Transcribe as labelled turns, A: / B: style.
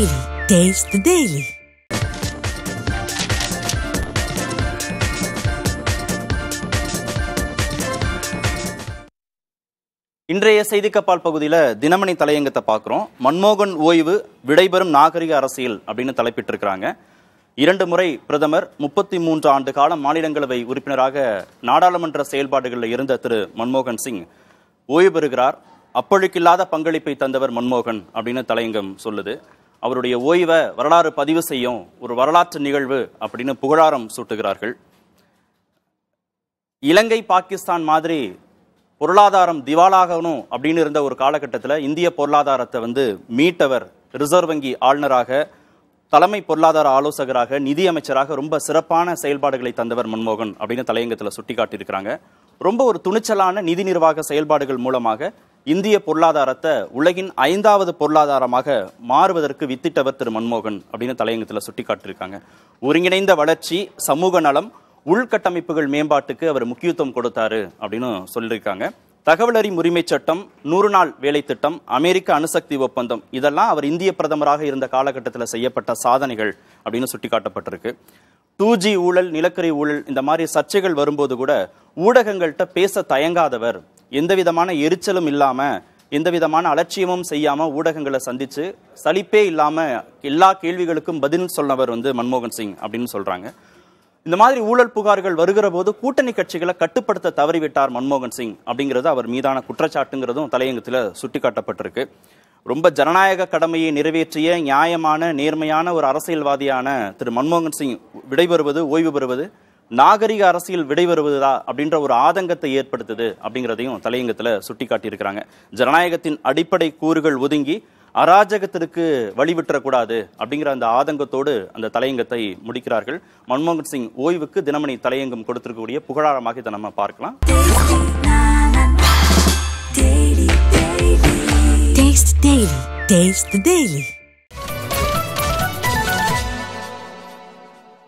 A: Daily. Taste the Daily.
B: இன்றைய செய்திக்கப்பால் பகுதியில் தினமணி தலையங்கத்தை பார்க்குறோம் மன்மோகன் ஓய்வு விடைபெறும் நாகரிக அரசியல் அப்படின்னு தலைப்பிட்டிருக்கிறாங்க இரண்டு முறை பிரதமர் முப்பத்தி மூன்று ஆண்டு கால மாநிலங்களவை உறுப்பினராக நாடாளுமன்ற செயல்பாடுகளில் இருந்த திரு மன்மோகன் சிங் ஓய்வு பெறுகிறார் அப்பழுக்கில்லாத பங்களிப்பை தந்தவர் மன்மோகன் அப்படின்னு தலையங்கம் சொல்லுது அவருடைய ஓய்வை வரலாறு பதிவு செய்யும் ஒரு வரலாற்று நிகழ்வு அப்படின்னு புகழாரம் சூட்டுகிறார்கள் இலங்கை பாகிஸ்தான் மாதிரி பொருளாதாரம் திவாலாகணும் அப்படின்னு இருந்த ஒரு காலகட்டத்தில் இந்திய பொருளாதாரத்தை வந்து மீட்டவர் ரிசர்வ் வங்கி ஆளுநராக தலைமை பொருளாதார ஆலோசகராக நிதியமைச்சராக ரொம்ப சிறப்பான செயல்பாடுகளை தந்தவர் மன்மோகன் அப்படின்னு தலையங்கத்தில் சுட்டி காட்டியிருக்கிறாங்க ரொம்ப ஒரு துணிச்சலான நிதி நிர்வாக செயல்பாடுகள் மூலமாக இந்திய பொருளாதாரத்தை உலகின் ஐந்தாவது பொருளாதாரமாக மாறுவதற்கு வித்திட்டவர் திரு மன்மோகன் அப்படின்னு தலையங்கத்தில் சுட்டி காட்டியிருக்காங்க ஒருங்கிணைந்த வளர்ச்சி சமூக நலம் உள்கட்டமைப்புகள் மேம்பாட்டுக்கு அவர் முக்கியத்துவம் கொடுத்தாரு அப்படின்னு சொல்லியிருக்காங்க தகவல் அறி உரிமை சட்டம் நூறு நாள் வேலை திட்டம் அமெரிக்க அணுசக்தி ஒப்பந்தம் இதெல்லாம் அவர் இந்திய பிரதமராக இருந்த காலகட்டத்தில் செய்யப்பட்ட சாதனைகள் அப்படின்னு சுட்டிக்காட்டப்பட்டிருக்கு டூ ஜி ஊழல் நிலக்கரி ஊழல் இந்த மாதிரி சர்ச்சைகள் வரும்போது கூட ஊடகங்கள்கிட்ட பேச தயங்காதவர் எந்த விதமான எரிச்சலும் இல்லாமல் எந்த விதமான அலட்சியமும் செய்யாமல் ஊடகங்களை சந்தித்து சலிப்பே இல்லாமல் எல்லா கேள்விகளுக்கும் பதில் சொன்னவர் வந்து மன்மோகன் சிங் அப்படின்னு சொல்கிறாங்க இந்த மாதிரி ஊழல் புகார்கள் வருகிற போது கூட்டணி கட்சிகளை கட்டுப்படுத்த தவறிவிட்டார் மன்மோகன் சிங் அப்படிங்கிறது அவர் மீதான குற்றச்சாட்டுங்கிறதும் தலையங்கத்தில் சுட்டிக்காட்டப்பட்டிருக்கு ரொம்ப ஜனநாயக கடமையை நிறைவேற்றிய நியாயமான நேர்மையான ஒரு அரசியல்வாதியான திரு மன்மோகன் சிங் விடைபெறுவது ஓய்வு பெறுவது நாகரிக அரசியல் வருவதா அப்படின்ற ஒரு ஆதங்கத்தை ஏற்படுத்துது அப்படிங்கிறதையும் தலையங்கத்தில் சுட்டிக்காட்டியிருக்கிறாங்க ஜனநாயகத்தின் அடிப்படை கூறுகள் ஒதுங்கி அராஜகத்திற்கு வழிவிட்டக்கூடாது அப்படிங்கிற அந்த ஆதங்கத்தோடு அந்த தலையங்கத்தை முடிக்கிறார்கள் மன்மோகன் சிங் ஓய்வுக்கு தினமணி தலையங்கம் கொடுத்திருக்கக்கூடிய புகழாரமாக இதை நம்ம பார்க்கலாம்
A: Taste the daily.